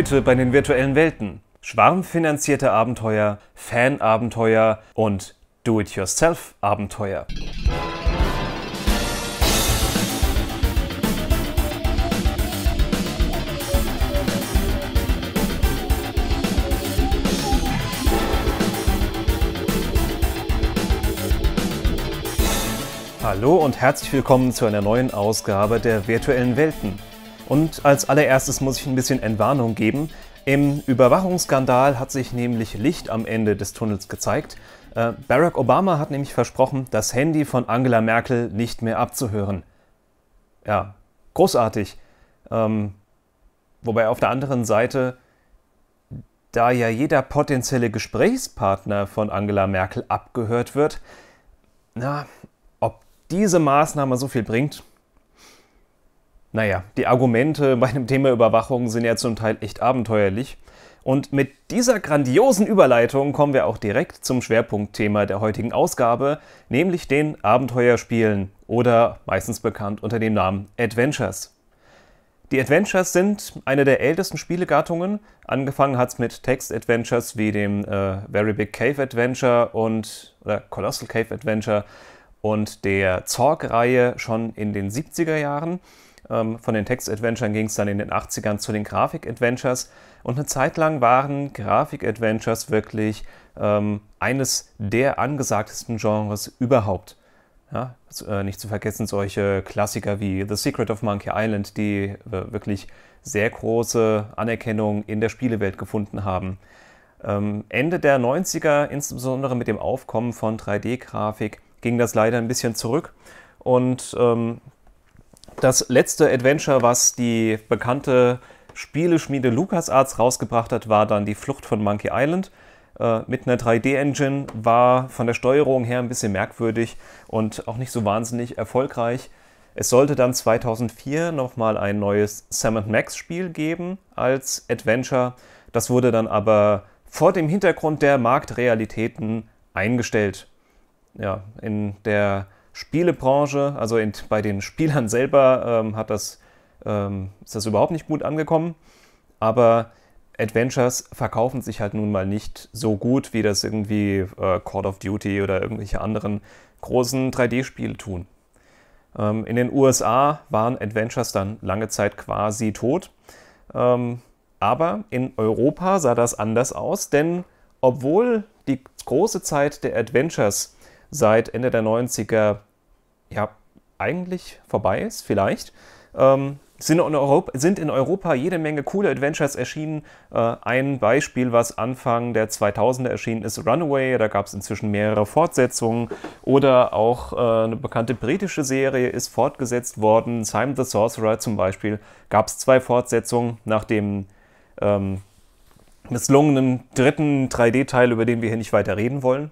Heute bei den virtuellen Welten. Schwarmfinanzierte Abenteuer, Fanabenteuer und Do-it-yourself-Abenteuer. Hallo und herzlich willkommen zu einer neuen Ausgabe der virtuellen Welten. Und als allererstes muss ich ein bisschen Entwarnung geben. Im Überwachungsskandal hat sich nämlich Licht am Ende des Tunnels gezeigt. Äh, Barack Obama hat nämlich versprochen, das Handy von Angela Merkel nicht mehr abzuhören. Ja, großartig. Ähm, wobei auf der anderen Seite, da ja jeder potenzielle Gesprächspartner von Angela Merkel abgehört wird, na, ob diese Maßnahme so viel bringt, naja, die Argumente bei dem Thema Überwachung sind ja zum Teil echt abenteuerlich. Und mit dieser grandiosen Überleitung kommen wir auch direkt zum Schwerpunktthema der heutigen Ausgabe, nämlich den Abenteuerspielen oder meistens bekannt unter dem Namen Adventures. Die Adventures sind eine der ältesten Spielegattungen. Angefangen hat es mit Text-Adventures wie dem äh, Very Big Cave Adventure und oder Colossal Cave Adventure und der Zorg-Reihe schon in den 70er Jahren. Ähm, von den Text-Adventuren ging es dann in den 80ern zu den Grafik-Adventures. Und eine Zeit lang waren Grafik-Adventures wirklich ähm, eines der angesagtesten Genres überhaupt. Ja, also, äh, nicht zu vergessen solche Klassiker wie The Secret of Monkey Island, die äh, wirklich sehr große Anerkennung in der Spielewelt gefunden haben. Ähm, Ende der 90er, insbesondere mit dem Aufkommen von 3D-Grafik, ging das leider ein bisschen zurück. Und ähm, das letzte Adventure, was die bekannte Spieleschmiede LucasArts rausgebracht hat, war dann die Flucht von Monkey Island. Äh, mit einer 3D-Engine war von der Steuerung her ein bisschen merkwürdig und auch nicht so wahnsinnig erfolgreich. Es sollte dann 2004 nochmal ein neues Sam Max-Spiel geben als Adventure. Das wurde dann aber vor dem Hintergrund der Marktrealitäten eingestellt. Ja, in der Spielebranche, also in, bei den Spielern selber, ähm, hat das, ähm, ist das überhaupt nicht gut angekommen. Aber Adventures verkaufen sich halt nun mal nicht so gut, wie das irgendwie äh, Call of Duty oder irgendwelche anderen großen 3D-Spiele tun. Ähm, in den USA waren Adventures dann lange Zeit quasi tot. Ähm, aber in Europa sah das anders aus, denn obwohl die große Zeit der Adventures seit Ende der 90er ja, eigentlich vorbei ist, vielleicht. Ähm, sind, in Europa, sind in Europa jede Menge coole Adventures erschienen. Äh, ein Beispiel, was Anfang der 2000er erschienen ist, Runaway. Da gab es inzwischen mehrere Fortsetzungen. Oder auch äh, eine bekannte britische Serie ist fortgesetzt worden. Simon the Sorcerer zum Beispiel gab es zwei Fortsetzungen nach dem ähm, misslungenen dritten 3D-Teil, über den wir hier nicht weiter reden wollen.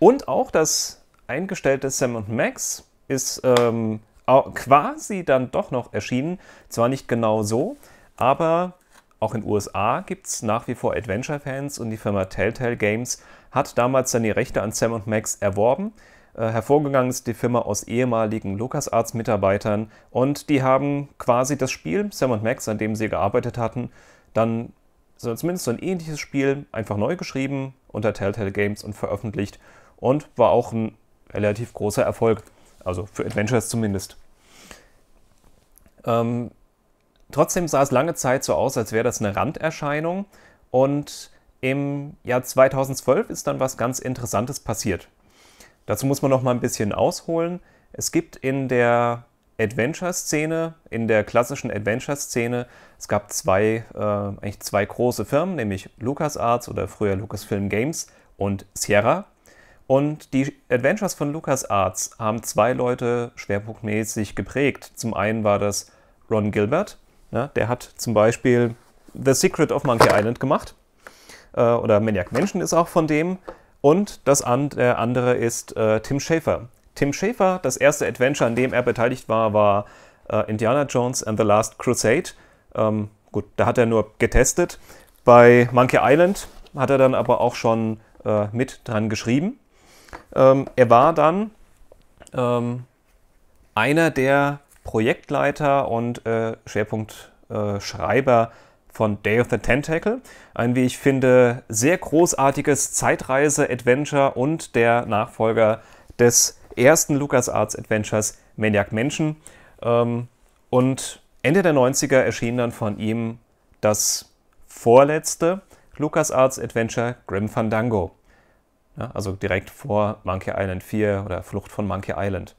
Und auch das eingestellte Sam und Max ist ähm, quasi dann doch noch erschienen. Zwar nicht genau so, aber auch in den USA gibt es nach wie vor Adventure-Fans und die Firma Telltale Games hat damals dann die Rechte an Sam und Max erworben. Äh, hervorgegangen ist die Firma aus ehemaligen LucasArts-Mitarbeitern und die haben quasi das Spiel Sam und Max, an dem sie gearbeitet hatten, dann so zumindest so ein ähnliches Spiel einfach neu geschrieben unter Telltale Games und veröffentlicht und war auch ein relativ großer Erfolg. Also für Adventures zumindest. Ähm, trotzdem sah es lange Zeit so aus, als wäre das eine Randerscheinung. Und im Jahr 2012 ist dann was ganz Interessantes passiert. Dazu muss man noch mal ein bisschen ausholen. Es gibt in der Adventure-Szene, in der klassischen Adventure-Szene, es gab zwei, äh, eigentlich zwei große Firmen, nämlich LucasArts oder früher Lucasfilm Games und Sierra. Und die Adventures von LucasArts haben zwei Leute schwerpunktmäßig geprägt. Zum einen war das Ron Gilbert, ja, ne, der hat zum Beispiel The Secret of Monkey Island gemacht. Äh, oder Maniac Mansion ist auch von dem. Und das an, äh, andere ist äh, Tim Schafer. Tim Schafer, das erste Adventure, an dem er beteiligt war, war äh, Indiana Jones and the Last Crusade. Ähm, gut, da hat er nur getestet. Bei Monkey Island hat er dann aber auch schon äh, mit dran geschrieben. Ähm, er war dann ähm, einer der Projektleiter und äh, Schwerpunktschreiber äh, von Day of the Tentacle. Ein, wie ich finde, sehr großartiges Zeitreise-Adventure und der Nachfolger des ersten LucasArts-Adventures Maniac Menschen. Ähm, und Ende der 90er erschien dann von ihm das vorletzte LucasArts Adventure Grim Fandango. Ja, also direkt vor Monkey Island 4 oder Flucht von Monkey Island.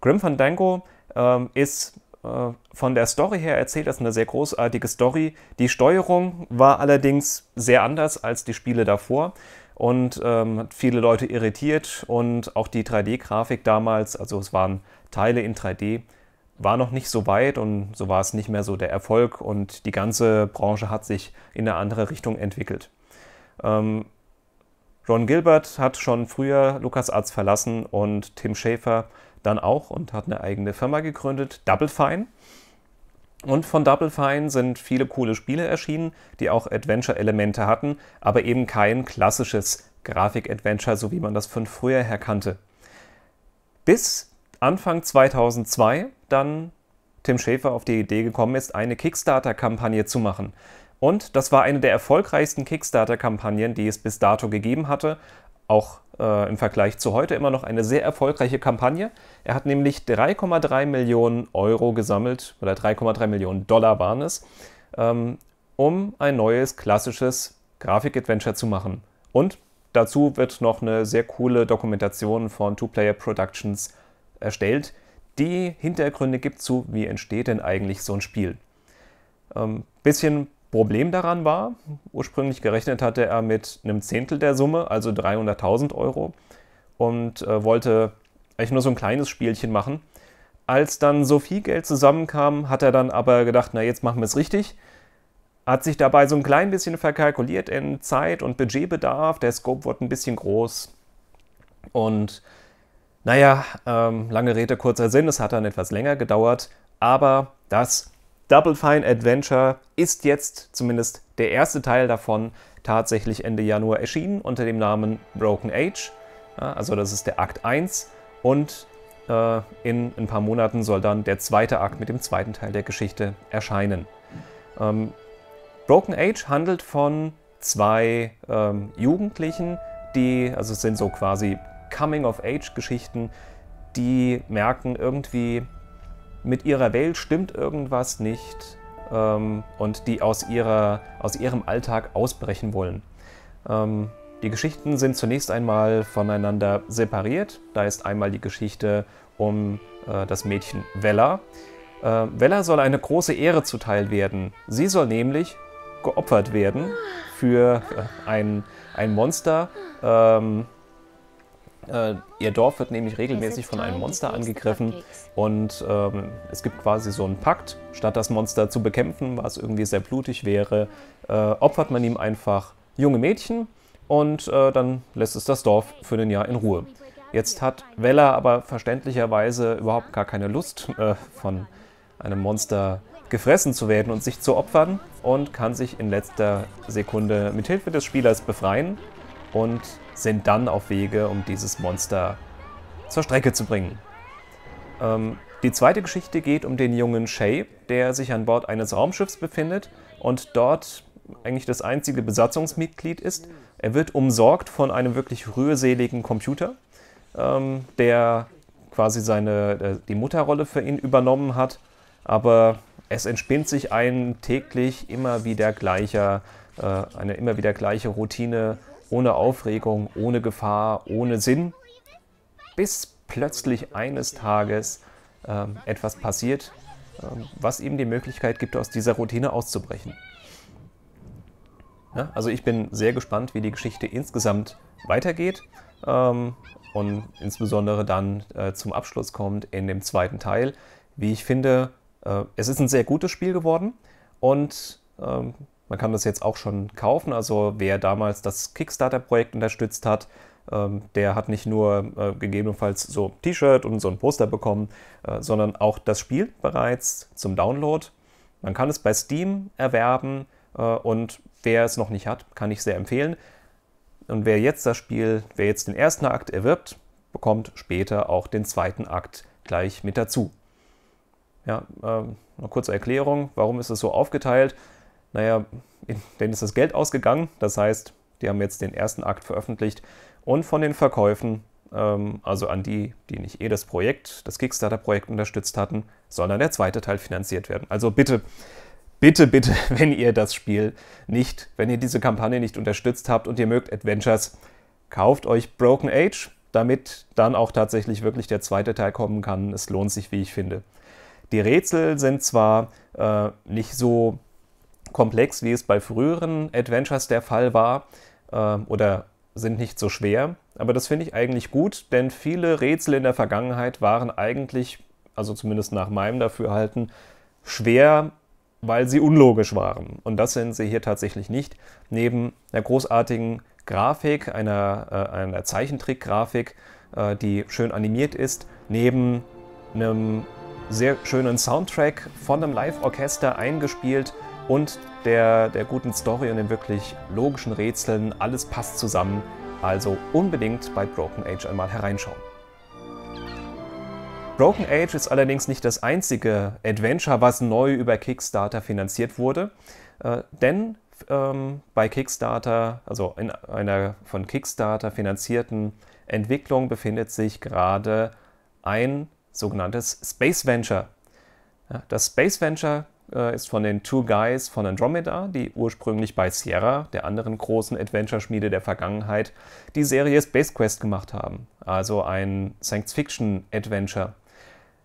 Grim Fandango ähm, ist äh, von der Story her erzählt, das ist eine sehr großartige Story. Die Steuerung war allerdings sehr anders als die Spiele davor und ähm, hat viele Leute irritiert und auch die 3D-Grafik damals, also es waren Teile in 3D, war noch nicht so weit und so war es nicht mehr so der Erfolg und die ganze Branche hat sich in eine andere Richtung entwickelt. Ähm, Ron Gilbert hat schon früher LucasArts verlassen und Tim Schafer dann auch und hat eine eigene Firma gegründet, Double Fine. Und von Double Fine sind viele coole Spiele erschienen, die auch Adventure-Elemente hatten, aber eben kein klassisches Grafik-Adventure, so wie man das von früher her kannte. Bis Anfang 2002 dann Tim Schäfer auf die Idee gekommen ist, eine Kickstarter-Kampagne zu machen. Und das war eine der erfolgreichsten Kickstarter-Kampagnen, die es bis dato gegeben hatte. Auch äh, im Vergleich zu heute immer noch eine sehr erfolgreiche Kampagne. Er hat nämlich 3,3 Millionen Euro gesammelt, oder 3,3 Millionen Dollar waren es, ähm, um ein neues klassisches Grafik-Adventure zu machen. Und dazu wird noch eine sehr coole Dokumentation von Two Player Productions erstellt, die Hintergründe gibt zu, wie entsteht denn eigentlich so ein Spiel. Ähm, bisschen Problem daran war, ursprünglich gerechnet hatte er mit einem Zehntel der Summe, also 300.000 Euro, und äh, wollte eigentlich nur so ein kleines Spielchen machen. Als dann so viel Geld zusammenkam, hat er dann aber gedacht, na jetzt machen wir es richtig. Hat sich dabei so ein klein bisschen verkalkuliert in Zeit und Budgetbedarf. Der Scope wurde ein bisschen groß. Und naja, ähm, lange Rede, kurzer Sinn, es hat dann etwas länger gedauert. Aber das Double Fine Adventure ist jetzt zumindest der erste Teil davon tatsächlich Ende Januar erschienen unter dem Namen Broken Age. Ja, also das ist der Akt 1 und äh, in ein paar Monaten soll dann der zweite Akt mit dem zweiten Teil der Geschichte erscheinen. Ähm, Broken Age handelt von zwei ähm, Jugendlichen, die, also es sind so quasi Coming-of-Age-Geschichten, die merken irgendwie, mit ihrer Welt stimmt irgendwas nicht ähm, und die aus, ihrer, aus ihrem Alltag ausbrechen wollen. Ähm, die Geschichten sind zunächst einmal voneinander separiert. Da ist einmal die Geschichte um äh, das Mädchen Vella. Äh, Vella soll eine große Ehre zuteil werden. Sie soll nämlich geopfert werden für äh, ein, ein Monster, ähm, äh, ihr Dorf wird nämlich regelmäßig von einem Monster angegriffen und ähm, es gibt quasi so einen Pakt. Statt das Monster zu bekämpfen, was irgendwie sehr blutig wäre, äh, opfert man ihm einfach junge Mädchen und äh, dann lässt es das Dorf für ein Jahr in Ruhe. Jetzt hat Vella aber verständlicherweise überhaupt gar keine Lust, äh, von einem Monster gefressen zu werden und sich zu opfern und kann sich in letzter Sekunde mit Hilfe des Spielers befreien und sind dann auf Wege, um dieses Monster zur Strecke zu bringen. Ähm, die zweite Geschichte geht um den jungen Shay, der sich an Bord eines Raumschiffs befindet und dort eigentlich das einzige Besatzungsmitglied ist. Er wird umsorgt von einem wirklich rührseligen Computer, ähm, der quasi seine, äh, die Mutterrolle für ihn übernommen hat. Aber es entspinnt sich ein täglich immer wieder gleicher, äh, eine immer wieder gleiche Routine ohne Aufregung, ohne Gefahr, ohne Sinn, bis plötzlich eines Tages äh, etwas passiert, äh, was ihm die Möglichkeit gibt, aus dieser Routine auszubrechen. Ja, also ich bin sehr gespannt, wie die Geschichte insgesamt weitergeht ähm, und insbesondere dann äh, zum Abschluss kommt in dem zweiten Teil. Wie ich finde, äh, es ist ein sehr gutes Spiel geworden und ähm, man kann das jetzt auch schon kaufen. Also wer damals das Kickstarter-Projekt unterstützt hat, ähm, der hat nicht nur äh, gegebenenfalls so ein T-Shirt und so ein Poster bekommen, äh, sondern auch das Spiel bereits zum Download. Man kann es bei Steam erwerben äh, und wer es noch nicht hat, kann ich sehr empfehlen. Und wer jetzt das Spiel, wer jetzt den ersten Akt erwirbt, bekommt später auch den zweiten Akt gleich mit dazu. Ja, eine ähm, kurze Erklärung, warum ist es so aufgeteilt? Naja, denen ist das Geld ausgegangen. Das heißt, die haben jetzt den ersten Akt veröffentlicht und von den Verkäufen, ähm, also an die, die nicht eh das Projekt, das Kickstarter-Projekt unterstützt hatten, sondern der zweite Teil finanziert werden. Also bitte, bitte, bitte, wenn ihr das Spiel nicht, wenn ihr diese Kampagne nicht unterstützt habt und ihr mögt Adventures, kauft euch Broken Age, damit dann auch tatsächlich wirklich der zweite Teil kommen kann. Es lohnt sich, wie ich finde. Die Rätsel sind zwar äh, nicht so komplex, wie es bei früheren Adventures der Fall war äh, oder sind nicht so schwer. Aber das finde ich eigentlich gut, denn viele Rätsel in der Vergangenheit waren eigentlich, also zumindest nach meinem Dafürhalten, schwer, weil sie unlogisch waren. Und das sind sie hier tatsächlich nicht. Neben der großartigen Grafik, einer, äh, einer Zeichentrickgrafik, äh, die schön animiert ist, neben einem sehr schönen Soundtrack von einem Live-Orchester eingespielt, und der, der guten Story und den wirklich logischen Rätseln. Alles passt zusammen. Also unbedingt bei Broken Age einmal hereinschauen. Broken Age ist allerdings nicht das einzige Adventure, was neu über Kickstarter finanziert wurde, äh, denn ähm, bei Kickstarter, also in einer von Kickstarter finanzierten Entwicklung befindet sich gerade ein sogenanntes Space Venture. Ja, das Space Venture äh, ist von den Two Guys von Andromeda, die ursprünglich bei Sierra, der anderen großen Adventure-Schmiede der Vergangenheit, die Serie Space Quest gemacht haben. Also ein Science-Fiction-Adventure.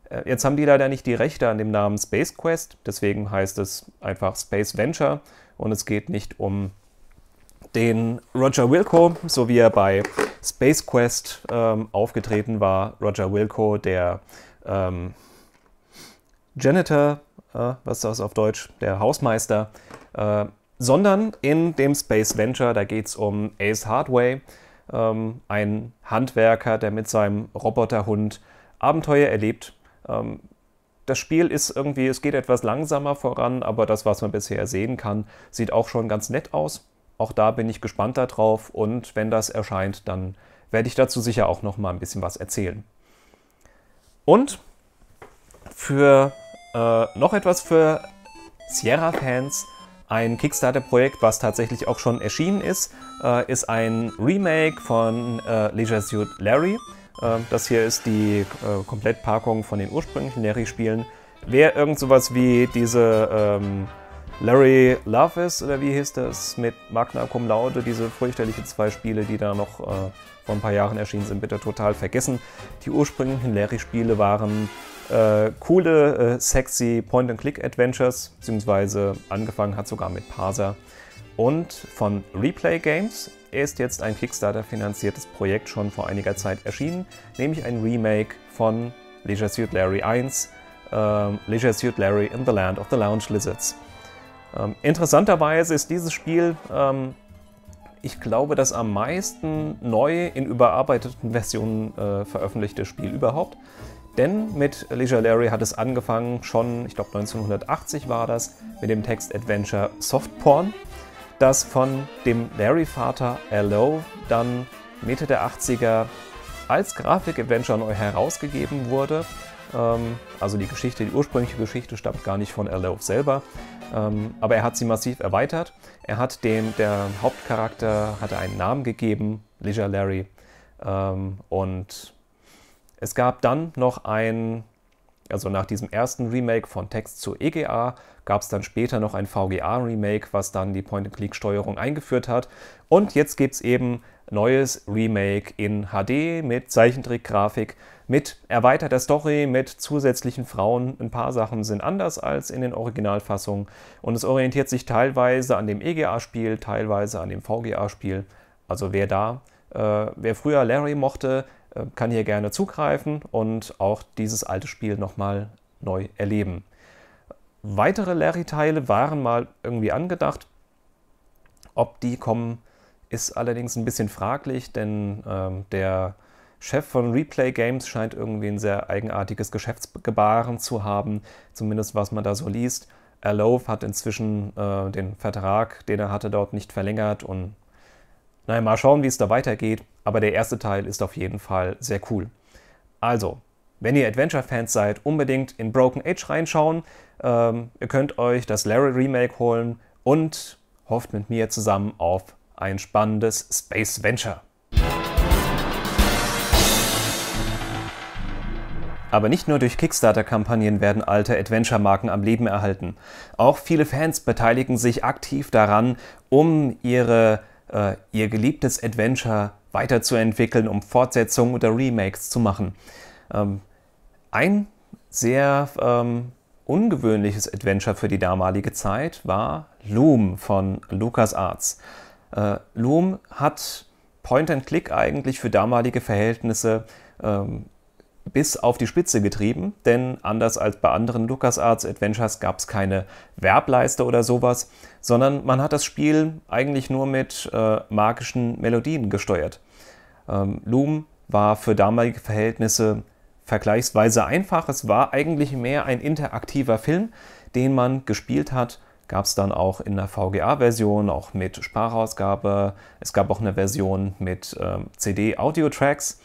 Äh, jetzt haben die leider nicht die Rechte an dem Namen Space Quest, deswegen heißt es einfach Space Venture und es geht nicht um den Roger Wilco, so wie er bei Space Quest ähm, aufgetreten war. Roger Wilco, der ähm, Janitor äh, was ist das auf Deutsch, der Hausmeister, äh, sondern in dem Space Venture, da geht es um Ace Hardway, ähm, ein Handwerker, der mit seinem Roboterhund Abenteuer erlebt. Ähm, das Spiel ist irgendwie, es geht etwas langsamer voran, aber das, was man bisher sehen kann, sieht auch schon ganz nett aus. Auch da bin ich gespannt darauf und wenn das erscheint, dann werde ich dazu sicher auch noch mal ein bisschen was erzählen. Und für äh, noch etwas für Sierra-Fans. Ein Kickstarter-Projekt, was tatsächlich auch schon erschienen ist, äh, ist ein Remake von äh, Leisure Suit Larry. Ähm, das hier ist die äh, Komplettpackung von den ursprünglichen Larry-Spielen. Wer irgend sowas wie diese ähm, Larry Love ist, oder wie hieß das, mit Magna Cum Laude, diese fürchterlichen zwei Spiele, die da noch äh, vor ein paar Jahren erschienen sind, bitte total vergessen. Die ursprünglichen Larry-Spiele waren äh, coole, äh, sexy Point-and-Click-Adventures, beziehungsweise angefangen hat sogar mit Parser. Und von Replay Games ist jetzt ein Kickstarter-finanziertes Projekt schon vor einiger Zeit erschienen, nämlich ein Remake von Leisure Suit Larry 1, äh, Leisure Suit Larry in the Land of the Lounge Lizards. Ähm, interessanterweise ist dieses Spiel ähm, ich glaube, das am meisten neu in überarbeiteten Versionen äh, veröffentlichte Spiel überhaupt. Denn mit Leisure Larry hat es angefangen, schon, ich glaube 1980 war das, mit dem Text Adventure Soft Porn, das von dem Larry-Vater Hello dann Mitte der 80er als Grafik-Adventure neu herausgegeben wurde. Ähm, also die Geschichte, die ursprüngliche Geschichte stammt gar nicht von Allo selber, ähm, aber er hat sie massiv erweitert. Er hat dem, der Hauptcharakter, hat einen Namen gegeben, Leisure Larry, ähm, und es gab dann noch ein, also nach diesem ersten Remake von Text zu EGA, gab es dann später noch ein VGA-Remake, was dann die Point-and-Click-Steuerung eingeführt hat. Und jetzt gibt es eben neues Remake in HD mit Zeichentrickgrafik, mit erweiterter Story, mit zusätzlichen Frauen. Ein paar Sachen sind anders als in den Originalfassungen und es orientiert sich teilweise an dem EGA-Spiel, teilweise an dem VGA-Spiel. Also wer da, äh, wer früher Larry mochte, äh, kann hier gerne zugreifen und auch dieses alte Spiel nochmal neu erleben. Weitere Larry-Teile waren mal irgendwie angedacht. Ob die kommen, ist allerdings ein bisschen fraglich, denn ähm, der Chef von Replay Games scheint irgendwie ein sehr eigenartiges Geschäftsgebaren zu haben, zumindest was man da so liest. Alove hat inzwischen äh, den Vertrag, den er hatte, dort nicht verlängert und naja, mal schauen, wie es da weitergeht aber der erste Teil ist auf jeden Fall sehr cool. Also, wenn ihr Adventure-Fans seid, unbedingt in Broken Age reinschauen. Ähm, ihr könnt euch das Larry Remake holen und hofft mit mir zusammen auf ein spannendes Space Venture. Aber nicht nur durch Kickstarter-Kampagnen werden alte Adventure-Marken am Leben erhalten. Auch viele Fans beteiligen sich aktiv daran, um ihre äh, ihr geliebtes Adventure weiterzuentwickeln, um Fortsetzungen oder Remakes zu machen. Ähm, ein sehr ähm, ungewöhnliches Adventure für die damalige Zeit war Loom von LucasArts. Äh, Loom hat Point-and-Click eigentlich für damalige Verhältnisse ähm, bis auf die Spitze getrieben, denn anders als bei anderen LucasArts Adventures gab es keine Werbleiste oder sowas, sondern man hat das Spiel eigentlich nur mit äh, magischen Melodien gesteuert. Ähm, Loom war für damalige Verhältnisse vergleichsweise einfach. Es war eigentlich mehr ein interaktiver Film, den man gespielt hat. Gab es dann auch in der VGA-Version, auch mit Sprachausgabe. Es gab auch eine Version mit ähm, CD-Audio-Tracks.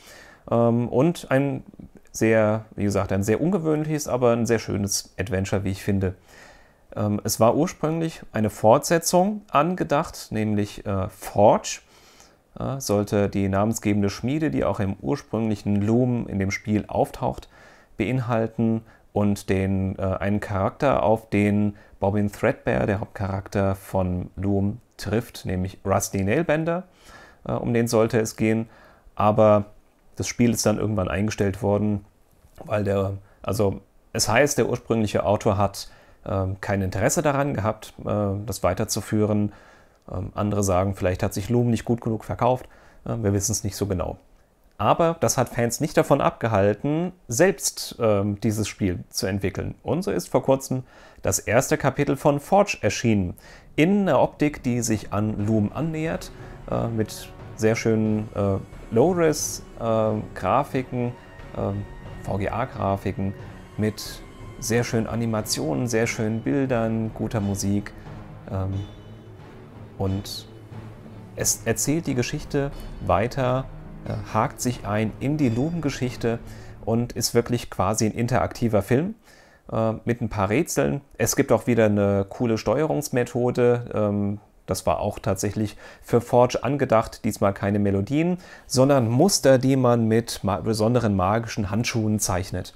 Ähm, und ein sehr, wie gesagt, ein sehr ungewöhnliches, aber ein sehr schönes Adventure, wie ich finde. Ähm, es war ursprünglich eine Fortsetzung angedacht, nämlich äh, Forge. Äh, sollte die namensgebende Schmiede, die auch im ursprünglichen Loom in dem Spiel auftaucht, beinhalten und den, äh, einen Charakter, auf den Bobbin Threadbare, der Hauptcharakter von Loom, trifft, nämlich Rusty Nailbender. um den sollte es gehen. Aber das Spiel ist dann irgendwann eingestellt worden, weil der, also es heißt, der ursprüngliche Autor hat äh, kein Interesse daran gehabt, äh, das weiterzuführen. Ähm, andere sagen, vielleicht hat sich Loom nicht gut genug verkauft. Äh, wir wissen es nicht so genau. Aber das hat Fans nicht davon abgehalten, selbst ähm, dieses Spiel zu entwickeln. Und so ist vor kurzem das erste Kapitel von Forge erschienen. In einer Optik, die sich an Loom annähert, äh, mit sehr schönen äh, Low-Res ähm, Grafiken, ähm, VGA-Grafiken mit sehr schönen Animationen, sehr schönen Bildern, guter Musik. Ähm, und es erzählt die Geschichte weiter, äh, hakt sich ein in die lumen und ist wirklich quasi ein interaktiver Film äh, mit ein paar Rätseln. Es gibt auch wieder eine coole Steuerungsmethode. Das war auch tatsächlich für Forge angedacht, diesmal keine Melodien, sondern Muster, die man mit besonderen magischen Handschuhen zeichnet.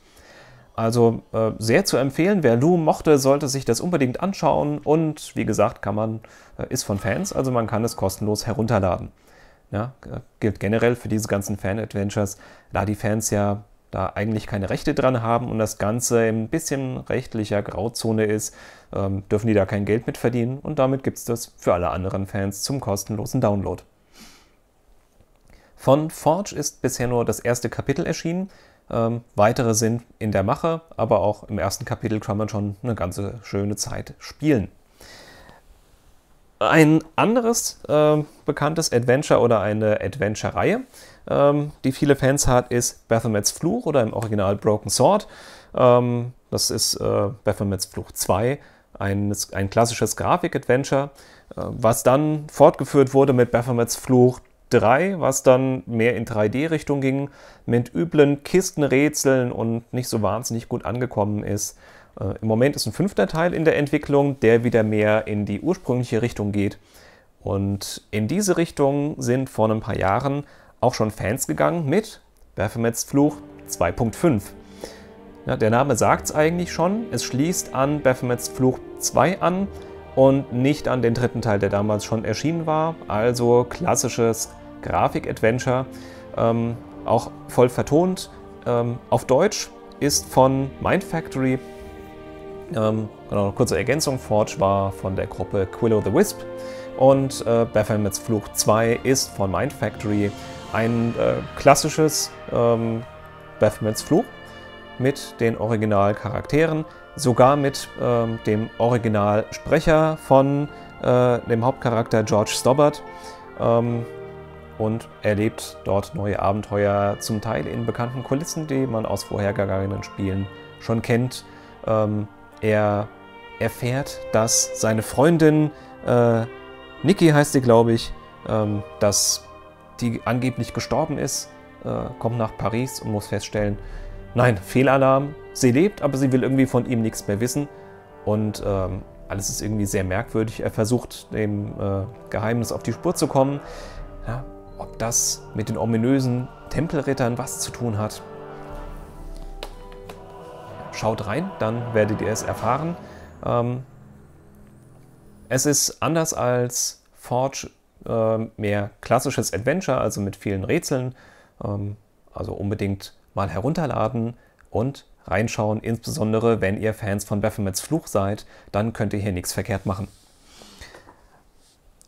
Also äh, sehr zu empfehlen, wer Loom mochte, sollte sich das unbedingt anschauen und wie gesagt, kann man, äh, ist von Fans, also man kann es kostenlos herunterladen. Ja, äh, gilt generell für diese ganzen Fan-Adventures, da die Fans ja da eigentlich keine Rechte dran haben und das Ganze ein bisschen rechtlicher Grauzone ist, ähm, dürfen die da kein Geld mit verdienen und damit gibt es das für alle anderen Fans zum kostenlosen Download. Von Forge ist bisher nur das erste Kapitel erschienen. Ähm, weitere sind in der Mache, aber auch im ersten Kapitel kann man schon eine ganze schöne Zeit spielen. Ein anderes äh, bekanntes Adventure oder eine Adventure-Reihe, ähm, die viele Fans hat, ist Baphomets Fluch oder im Original Broken Sword. Ähm, das ist äh, Baphomets Fluch 2 ein, ein klassisches Grafik-Adventure, äh, was dann fortgeführt wurde mit Baphomets Fluch 3, was dann mehr in 3D-Richtung ging, mit üblen Kistenrätseln und nicht so wahnsinnig gut angekommen ist. Äh, Im Moment ist ein fünfter Teil in der Entwicklung, der wieder mehr in die ursprüngliche Richtung geht. Und in diese Richtung sind vor ein paar Jahren auch schon Fans gegangen mit Baphomets Fluch 2.5. Ja, der Name sagt es eigentlich schon. Es schließt an Baphomets Fluch 2 an und nicht an den dritten Teil, der damals schon erschienen war. Also klassisches Grafik-Adventure, ähm, auch voll vertont. Ähm, auf Deutsch ist von Mind Factory. Ähm, genau, kurze Ergänzung: Forge war von der Gruppe Quillo the Wisp und äh, Baphomets Fluch 2 ist von Mind Factory ein äh, klassisches ähm, Baphomets Fluch mit den Originalcharakteren, sogar mit äh, dem Originalsprecher von äh, dem Hauptcharakter George Stobbart ähm, und erlebt dort neue Abenteuer, zum Teil in bekannten Kulissen, die man aus vorhergegangenen Spielen schon kennt. Ähm, er erfährt, dass seine Freundin, äh, Nikki heißt sie, glaube ich, ähm, dass die angeblich gestorben ist, äh, kommt nach Paris und muss feststellen, Nein, Fehlalarm. Sie lebt, aber sie will irgendwie von ihm nichts mehr wissen. Und ähm, alles ist irgendwie sehr merkwürdig. Er versucht, dem äh, Geheimnis auf die Spur zu kommen. Ja, ob das mit den ominösen Tempelrittern was zu tun hat. Schaut rein, dann werdet ihr es erfahren. Ähm, es ist anders als Forge äh, mehr klassisches Adventure, also mit vielen Rätseln. Ähm, also unbedingt mal herunterladen und reinschauen. Insbesondere wenn ihr Fans von Baphomets Fluch seid, dann könnt ihr hier nichts verkehrt machen.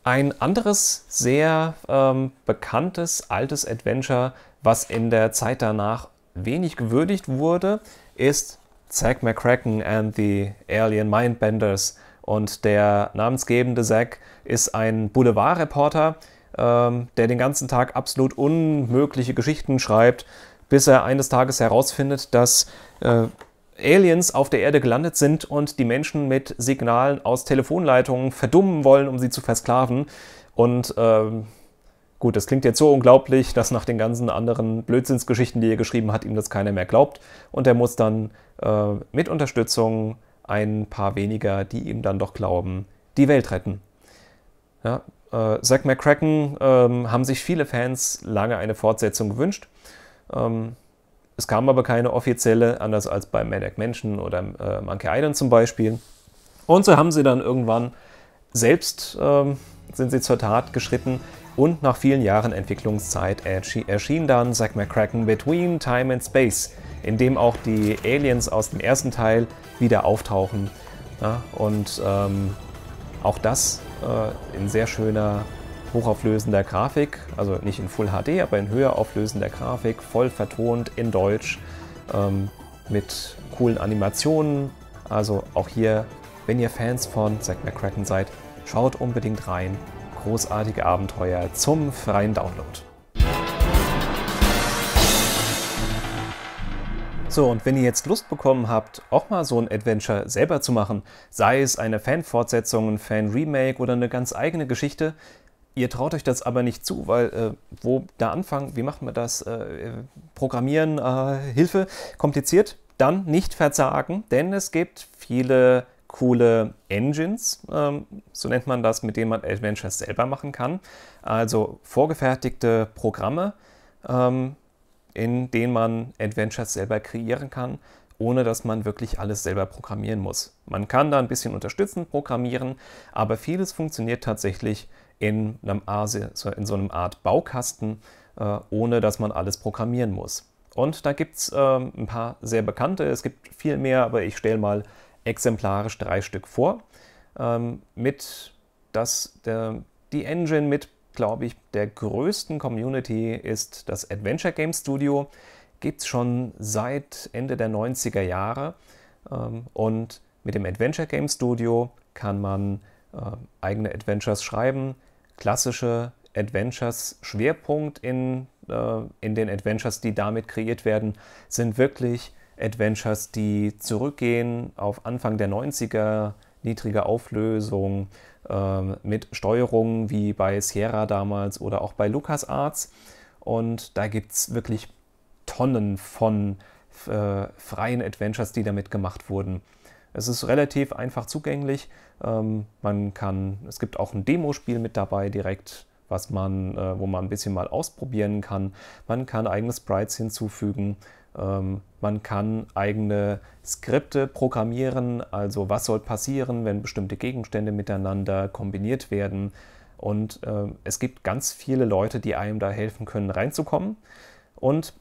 Ein anderes sehr ähm, bekanntes altes Adventure, was in der Zeit danach wenig gewürdigt wurde, ist Zack McCracken and the Alien Mindbenders. Und der namensgebende Zack ist ein Boulevardreporter, ähm, der den ganzen Tag absolut unmögliche Geschichten schreibt bis er eines Tages herausfindet, dass äh, Aliens auf der Erde gelandet sind und die Menschen mit Signalen aus Telefonleitungen verdummen wollen, um sie zu versklaven. Und ähm, gut, das klingt jetzt so unglaublich, dass nach den ganzen anderen Blödsinnsgeschichten, die er geschrieben hat, ihm das keiner mehr glaubt. Und er muss dann äh, mit Unterstützung ein paar weniger, die ihm dann doch glauben, die Welt retten. Ja, äh, Zack McCracken äh, haben sich viele Fans lange eine Fortsetzung gewünscht. Ähm, es kam aber keine offizielle, anders als bei Maniac Mansion oder äh, Monkey Island zum Beispiel. Und so haben sie dann irgendwann selbst ähm, sind sie zur Tat geschritten und nach vielen Jahren Entwicklungszeit erschien dann Zack McCracken Between Time and Space, in dem auch die Aliens aus dem ersten Teil wieder auftauchen. Ja, und ähm, auch das äh, in sehr schöner hochauflösender Grafik, also nicht in Full HD, aber in höher auflösender Grafik, voll vertont in Deutsch ähm, mit coolen Animationen. Also auch hier, wenn ihr Fans von Zack McCracken seid, schaut unbedingt rein. Großartige Abenteuer zum freien Download. So, und wenn ihr jetzt Lust bekommen habt, auch mal so ein Adventure selber zu machen, sei es eine Fanfortsetzung, ein Fan-Remake oder eine ganz eigene Geschichte, Ihr traut euch das aber nicht zu, weil äh, wo da anfangen, wie macht man das? Äh, Programmieren, äh, Hilfe, kompliziert. Dann nicht verzagen, denn es gibt viele coole Engines, ähm, so nennt man das, mit denen man Adventures selber machen kann. Also vorgefertigte Programme, ähm, in denen man Adventures selber kreieren kann ohne dass man wirklich alles selber programmieren muss. Man kann da ein bisschen unterstützend programmieren, aber vieles funktioniert tatsächlich in, einem Asi in so einem Art Baukasten, äh, ohne dass man alles programmieren muss. Und da gibt es ähm, ein paar sehr bekannte, es gibt viel mehr, aber ich stelle mal exemplarisch drei Stück vor, ähm, mit das, der, die Engine mit, glaube ich, der größten Community ist das Adventure Game Studio. Gibt es schon seit Ende der 90er Jahre. Ähm, und mit dem Adventure Game Studio kann man äh, eigene Adventures schreiben, klassische Adventures-Schwerpunkt in, äh, in den Adventures, die damit kreiert werden, sind wirklich Adventures, die zurückgehen auf Anfang der 90er, niedrige Auflösung, äh, mit Steuerungen wie bei Sierra damals oder auch bei LucasArts. Und da gibt es wirklich Tonnen von äh, freien Adventures, die damit gemacht wurden. Es ist relativ einfach zugänglich. Ähm, man kann, es gibt auch ein Demospiel mit dabei direkt, was man, äh, wo man ein bisschen mal ausprobieren kann. Man kann eigene Sprites hinzufügen. Ähm, man kann eigene Skripte programmieren, also was soll passieren, wenn bestimmte Gegenstände miteinander kombiniert werden. Und äh, es gibt ganz viele Leute, die einem da helfen können, reinzukommen. Und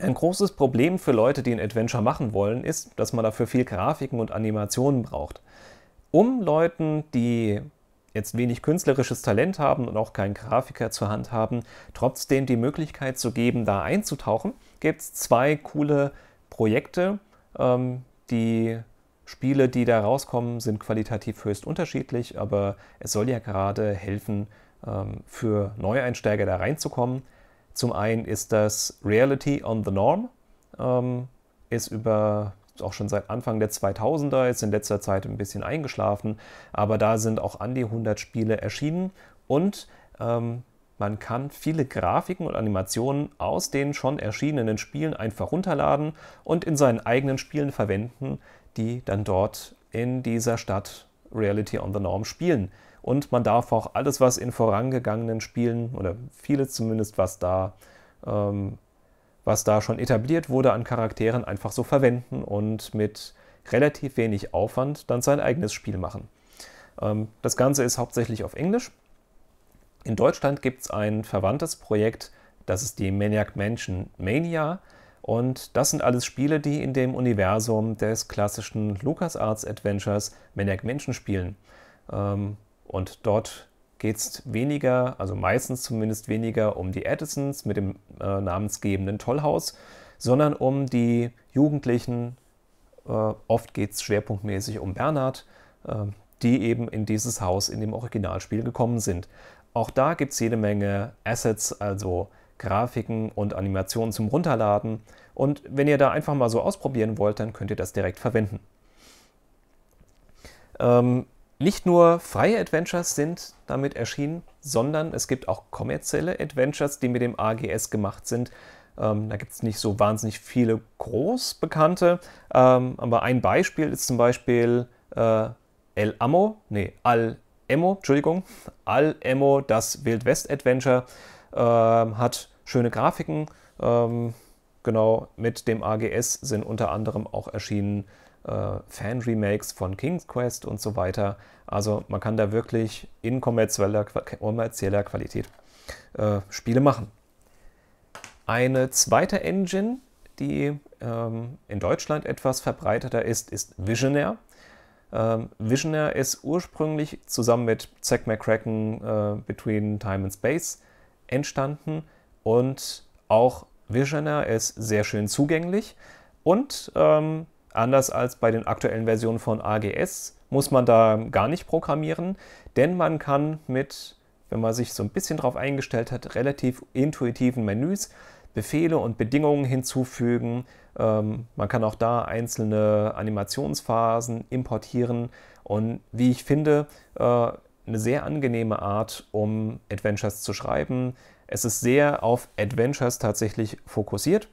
ein großes Problem für Leute, die ein Adventure machen wollen, ist, dass man dafür viel Grafiken und Animationen braucht. Um Leuten, die jetzt wenig künstlerisches Talent haben und auch keinen Grafiker zur Hand haben, trotzdem die Möglichkeit zu geben, da einzutauchen, gibt es zwei coole Projekte. Ähm, die Spiele, die da rauskommen, sind qualitativ höchst unterschiedlich, aber es soll ja gerade helfen, ähm, für Neueinsteiger da reinzukommen. Zum einen ist das Reality on the Norm, ähm, ist über auch schon seit Anfang der 2000er, ist in letzter Zeit ein bisschen eingeschlafen, aber da sind auch an die 100 Spiele erschienen und ähm, man kann viele Grafiken und Animationen aus den schon erschienenen Spielen einfach runterladen und in seinen eigenen Spielen verwenden, die dann dort in dieser Stadt Reality on the Norm spielen. Und man darf auch alles, was in vorangegangenen Spielen oder vieles zumindest, was da, ähm, was da schon etabliert wurde an Charakteren, einfach so verwenden und mit relativ wenig Aufwand dann sein eigenes Spiel machen. Ähm, das Ganze ist hauptsächlich auf Englisch. In Deutschland gibt es ein verwandtes Projekt, das ist die Maniac Mansion Mania. Und das sind alles Spiele, die in dem Universum des klassischen LucasArts Adventures Maniac Mansion spielen. Ähm, und dort geht es weniger, also meistens zumindest weniger um die Addisons mit dem äh, namensgebenden Tollhaus, sondern um die Jugendlichen. Äh, oft geht es schwerpunktmäßig um Bernhard, äh, die eben in dieses Haus in dem Originalspiel gekommen sind. Auch da gibt es jede Menge Assets, also Grafiken und Animationen zum Runterladen. Und wenn ihr da einfach mal so ausprobieren wollt, dann könnt ihr das direkt verwenden. Ähm, nicht nur freie Adventures sind damit erschienen, sondern es gibt auch kommerzielle Adventures, die mit dem AGS gemacht sind. Ähm, da gibt es nicht so wahnsinnig viele Großbekannte. ähm, aber ein Beispiel ist zum Beispiel äh, El Amo, nee, Al Emo, Entschuldigung, Al Emo, das Wildwest Adventure, äh, hat schöne Grafiken. Ähm, genau, mit dem AGS sind unter anderem auch erschienen äh, Fan-Remakes von King's Quest und so weiter. Also man kann da wirklich in kommerzieller, kommerzieller Qualität äh, Spiele machen. Eine zweite Engine, die ähm, in Deutschland etwas verbreiteter ist, ist Visionaire. Ähm, Visionaire ist ursprünglich zusammen mit Zack McCracken äh, Between Time and Space entstanden und auch Visionaire ist sehr schön zugänglich und ähm, Anders als bei den aktuellen Versionen von AGS muss man da gar nicht programmieren, denn man kann mit, wenn man sich so ein bisschen drauf eingestellt hat, relativ intuitiven Menüs Befehle und Bedingungen hinzufügen. Ähm, man kann auch da einzelne Animationsphasen importieren und wie ich finde, äh, eine sehr angenehme Art, um Adventures zu schreiben. Es ist sehr auf Adventures tatsächlich fokussiert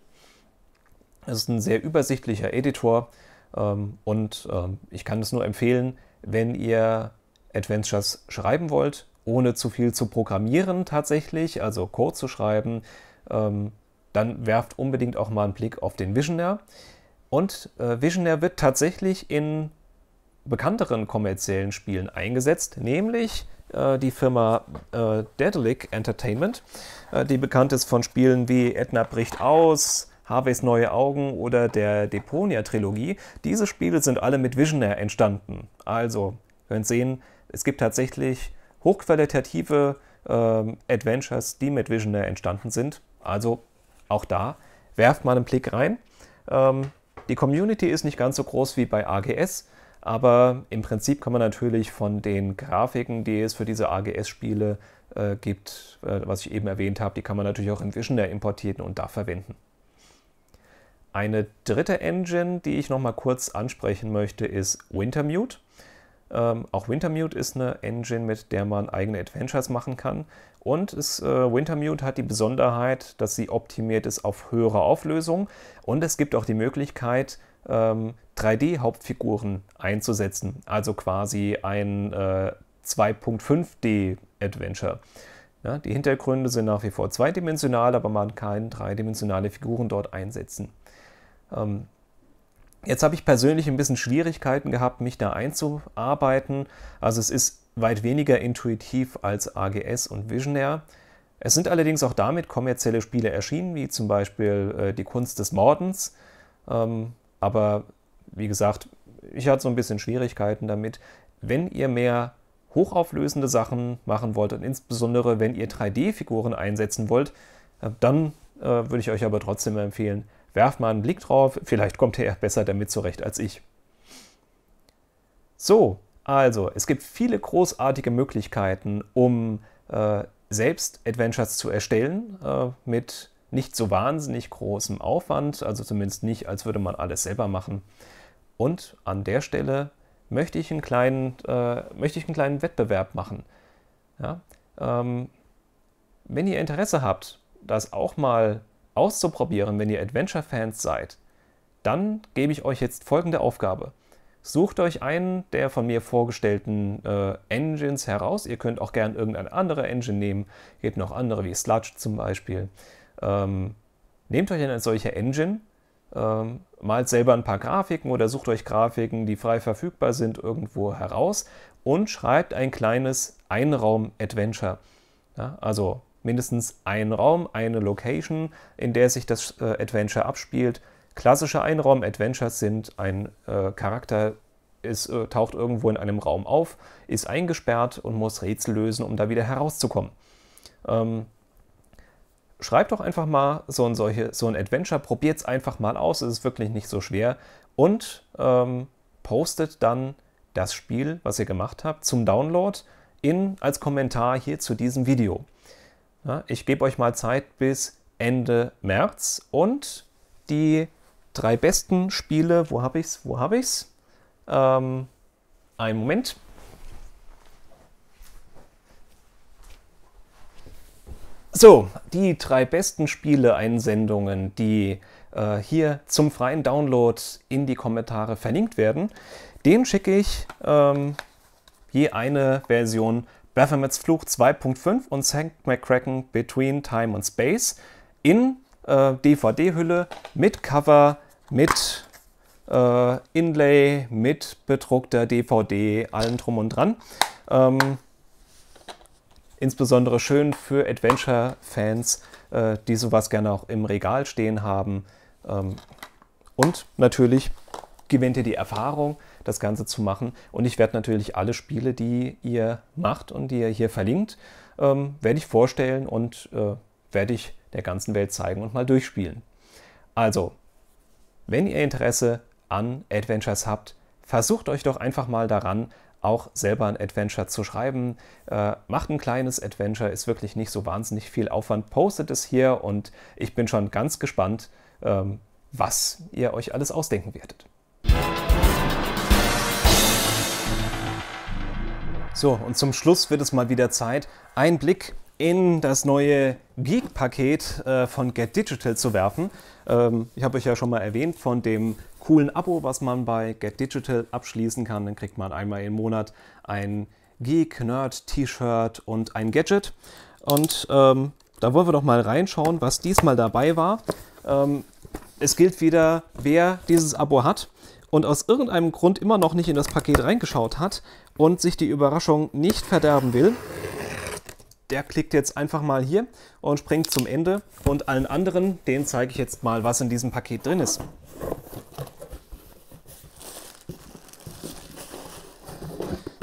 es ist ein sehr übersichtlicher Editor ähm, und ähm, ich kann es nur empfehlen, wenn ihr Adventures schreiben wollt, ohne zu viel zu programmieren tatsächlich, also Code zu schreiben, ähm, dann werft unbedingt auch mal einen Blick auf den Visionaire. Und äh, Visionaire wird tatsächlich in bekannteren kommerziellen Spielen eingesetzt, nämlich äh, die Firma äh, Dedalic Entertainment, äh, die bekannt ist von Spielen wie Edna bricht aus, Harveys Neue Augen oder der Deponia-Trilogie. Diese Spiele sind alle mit Visionaire entstanden. Also, ihr könnt sehen, es gibt tatsächlich hochqualitative äh, Adventures, die mit Visionaire entstanden sind. Also, auch da werft mal einen Blick rein. Ähm, die Community ist nicht ganz so groß wie bei AGS, aber im Prinzip kann man natürlich von den Grafiken, die es für diese AGS-Spiele äh, gibt, äh, was ich eben erwähnt habe, die kann man natürlich auch in Visionaire importieren und da verwenden. Eine dritte Engine, die ich noch mal kurz ansprechen möchte, ist Wintermute. Ähm, auch Wintermute ist eine Engine, mit der man eigene Adventures machen kann. Und es, äh, Wintermute hat die Besonderheit, dass sie optimiert ist auf höhere Auflösung. Und es gibt auch die Möglichkeit, ähm, 3D-Hauptfiguren einzusetzen. Also quasi ein äh, 2.5D-Adventure. Ja, die Hintergründe sind nach wie vor zweidimensional, aber man kann dreidimensionale Figuren dort einsetzen. Ähm, jetzt habe ich persönlich ein bisschen Schwierigkeiten gehabt, mich da einzuarbeiten. Also es ist weit weniger intuitiv als AGS und Visionaire. Es sind allerdings auch damit kommerzielle Spiele erschienen, wie zum Beispiel äh, Die Kunst des Mordens. Ähm, aber wie gesagt, ich hatte so ein bisschen Schwierigkeiten damit. Wenn ihr mehr hochauflösende Sachen machen wollt und insbesondere wenn ihr 3D-Figuren einsetzen wollt, äh, dann äh, würde ich euch aber trotzdem empfehlen, Werf mal einen Blick drauf, vielleicht kommt er besser damit zurecht als ich. So, also, es gibt viele großartige Möglichkeiten, um äh, selbst Adventures zu erstellen, äh, mit nicht so wahnsinnig großem Aufwand, also zumindest nicht, als würde man alles selber machen. Und an der Stelle möchte ich einen kleinen, äh, möchte ich einen kleinen Wettbewerb machen. Ja? Ähm, wenn ihr Interesse habt, das auch mal auszuprobieren, wenn ihr Adventure-Fans seid, dann gebe ich euch jetzt folgende Aufgabe. Sucht euch einen der von mir vorgestellten äh, Engines heraus. Ihr könnt auch gerne irgendeine andere Engine nehmen. Es gibt noch andere wie Sludge zum Beispiel. Ähm, nehmt euch eine solche Engine, ähm, malt selber ein paar Grafiken oder sucht euch Grafiken, die frei verfügbar sind, irgendwo heraus und schreibt ein kleines Einraum-Adventure. Ja, also mindestens einen Raum, eine Location, in der sich das äh, Adventure abspielt. Klassische Einraum-Adventures sind ein äh, Charakter ist, äh, taucht irgendwo in einem Raum auf, ist eingesperrt und muss Rätsel lösen, um da wieder herauszukommen. Ähm, schreibt doch einfach mal so ein, solche, so ein Adventure, probiert es einfach mal aus, es ist wirklich nicht so schwer und ähm, postet dann das Spiel, was ihr gemacht habt, zum Download in als Kommentar hier zu diesem Video. Ja, ich gebe euch mal Zeit bis Ende März und die drei besten Spiele, wo habe ich's, wo habe ich's? Ähm, einen Moment. So, die drei besten Spiele-Einsendungen, die äh, hier zum freien Download in die Kommentare verlinkt werden, den schicke ich ähm, je eine Version Baphomets Fluch 2.5 und Hank McCracken Between Time and Space in äh, DVD-Hülle mit Cover, mit äh, Inlay, mit bedruckter DVD, allem drum und dran. Ähm, insbesondere schön für Adventure-Fans, äh, die sowas gerne auch im Regal stehen haben. Ähm, und natürlich gewinnt ihr die Erfahrung, das Ganze zu machen. Und ich werde natürlich alle Spiele, die ihr macht und die ihr hier verlinkt, ähm, werde ich vorstellen und äh, werde ich der ganzen Welt zeigen und mal durchspielen. Also, wenn ihr Interesse an Adventures habt, versucht euch doch einfach mal daran, auch selber ein Adventure zu schreiben. Äh, macht ein kleines Adventure, ist wirklich nicht so wahnsinnig viel Aufwand. Postet es hier und ich bin schon ganz gespannt, ähm, was ihr euch alles ausdenken werdet. So, und zum Schluss wird es mal wieder Zeit, einen Blick in das neue Geek-Paket äh, von Get Digital zu werfen. Ähm, ich habe euch ja schon mal erwähnt von dem coolen Abo, was man bei Get Digital abschließen kann. Dann kriegt man einmal im Monat ein Geek-Nerd-T-Shirt und ein Gadget. Und ähm, da wollen wir doch mal reinschauen, was diesmal dabei war. Ähm, es gilt wieder, wer dieses Abo hat und aus irgendeinem Grund immer noch nicht in das Paket reingeschaut hat, und sich die Überraschung nicht verderben will, der klickt jetzt einfach mal hier und springt zum Ende. Und allen anderen, denen zeige ich jetzt mal, was in diesem Paket drin ist.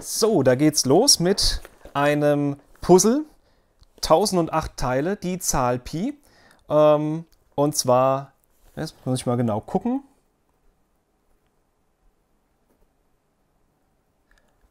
So, da geht's los mit einem Puzzle. 1008 Teile, die Zahl Pi. Ähm, und zwar, jetzt muss ich mal genau gucken.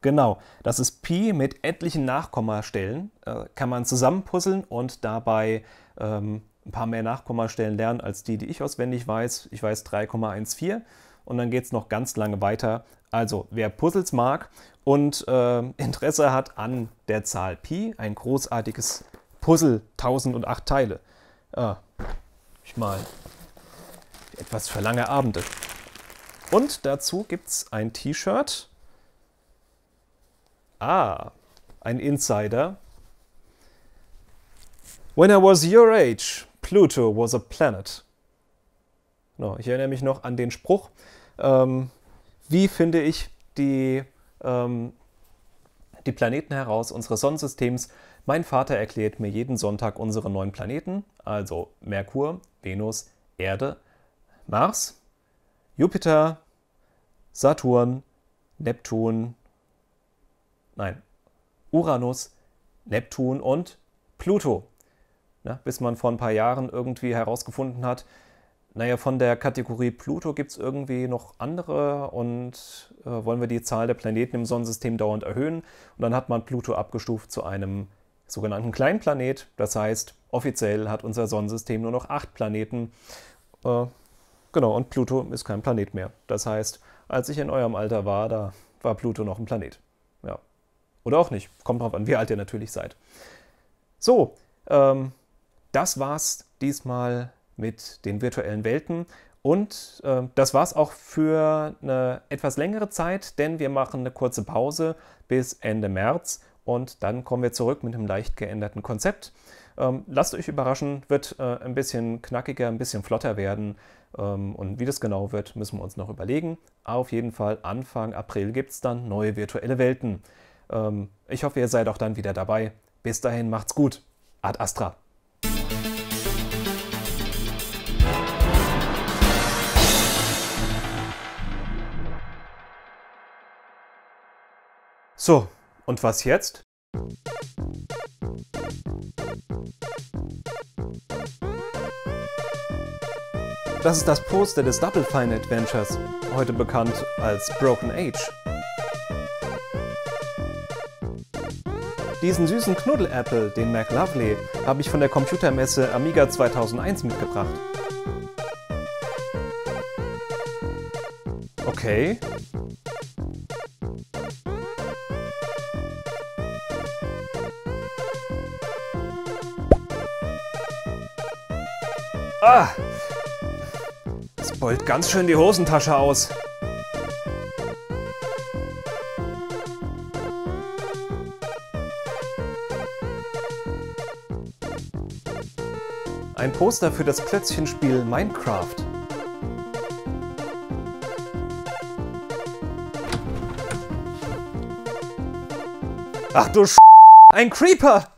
Genau, das ist Pi mit etlichen Nachkommastellen, äh, kann man zusammenpuzzeln und dabei ähm, ein paar mehr Nachkommastellen lernen als die, die ich auswendig weiß. Ich weiß 3,14 und dann geht es noch ganz lange weiter. Also, wer Puzzles mag und äh, Interesse hat an der Zahl Pi, ein großartiges Puzzle, 1008 Teile. Äh, ich mal etwas für lange Abende. Und dazu gibt es ein T-Shirt Ah, ein Insider. When I was your age, Pluto was a planet. No, ich erinnere mich noch an den Spruch. Ähm, wie finde ich die, ähm, die Planeten heraus unseres Sonnensystems? Mein Vater erklärt mir jeden Sonntag unsere neuen Planeten, also Merkur, Venus, Erde, Mars, Jupiter, Saturn, Neptun, nein, Uranus, Neptun und Pluto. Ja, bis man vor ein paar Jahren irgendwie herausgefunden hat, naja, von der Kategorie Pluto gibt es irgendwie noch andere und äh, wollen wir die Zahl der Planeten im Sonnensystem dauernd erhöhen. Und dann hat man Pluto abgestuft zu einem sogenannten Kleinplanet. Das heißt, offiziell hat unser Sonnensystem nur noch acht Planeten. Äh, genau, und Pluto ist kein Planet mehr. Das heißt, als ich in eurem Alter war, da war Pluto noch ein Planet. Ja, oder auch nicht. Kommt drauf an, wie alt ihr natürlich seid. So, ähm, das war's diesmal mit den virtuellen Welten. Und äh, das war's auch für eine etwas längere Zeit, denn wir machen eine kurze Pause bis Ende März und dann kommen wir zurück mit einem leicht geänderten Konzept. Ähm, lasst euch überraschen, wird äh, ein bisschen knackiger, ein bisschen flotter werden. Ähm, und wie das genau wird, müssen wir uns noch überlegen. Auf jeden Fall Anfang April gibt es dann neue virtuelle Welten. Ähm, ich hoffe, ihr seid auch dann wieder dabei. Bis dahin macht's gut. Ad Astra. So, und was jetzt? Das ist das Poster des Double Fine Adventures, heute bekannt als Broken Age. Diesen süßen Knuddel-Apple, den McLovely, habe ich von der Computermesse Amiga 2001 mitgebracht. Okay. Ah! Das beult ganz schön die Hosentasche aus. Ein Poster für das Klötzchenspiel Minecraft. Ach du Sch Ein Creeper!